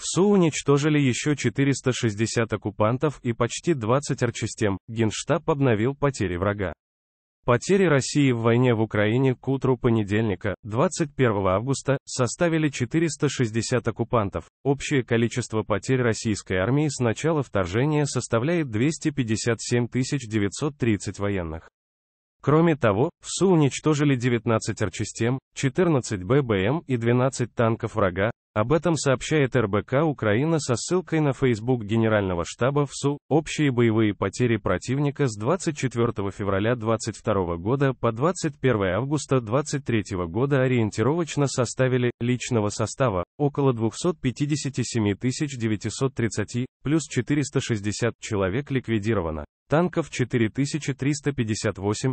Всу уничтожили еще 460 оккупантов и почти 20 арчистем, Генштаб обновил потери врага. Потери России в войне в Украине к утру понедельника, 21 августа, составили 460 оккупантов. Общее количество потерь российской армии с начала вторжения составляет 257 930 военных. Кроме того, ВСУ уничтожили 19 артчастем, 14 ББМ и 12 танков врага, об этом сообщает РБК Украина со ссылкой на Facebook Генерального штаба ВСУ. Общие боевые потери противника с 24 февраля 2022 года по 21 августа 2023 года ориентировочно составили личного состава около 257 930 плюс 460 человек ликвидировано, танков 4358,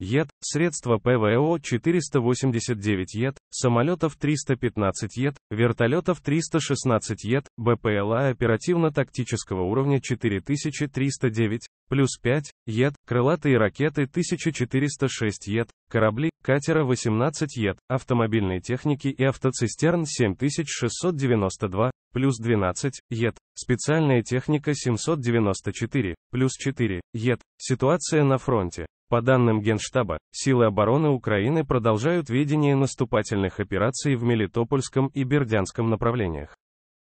ЕТ, средства ПВО 489 ЕТ, самолетов 315 ЕТ, вертолетов 316 ЕТ, БПЛА оперативно-тактического уровня 4309, плюс 5 ЕТ, крылатые ракеты 1406 ЕТ, корабли, катера 18 ЕТ, автомобильные техники и автоцистерн 7692, плюс 12, ЕТ, специальная техника 794, плюс 4, ЕТ, ситуация на фронте. По данным Генштаба, силы обороны Украины продолжают ведение наступательных операций в Мелитопольском и Бердянском направлениях.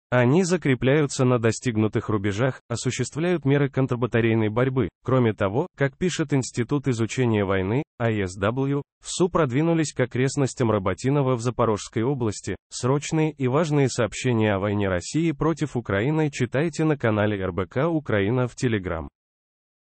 Они закрепляются на достигнутых рубежах, осуществляют меры контрбатарейной борьбы. Кроме того, как пишет Институт изучения войны, ISW, а в СУ продвинулись к окрестностям Роботинова в Запорожской области. Срочные и важные сообщения о войне России против Украины читайте на канале РБК Украина в Телеграм.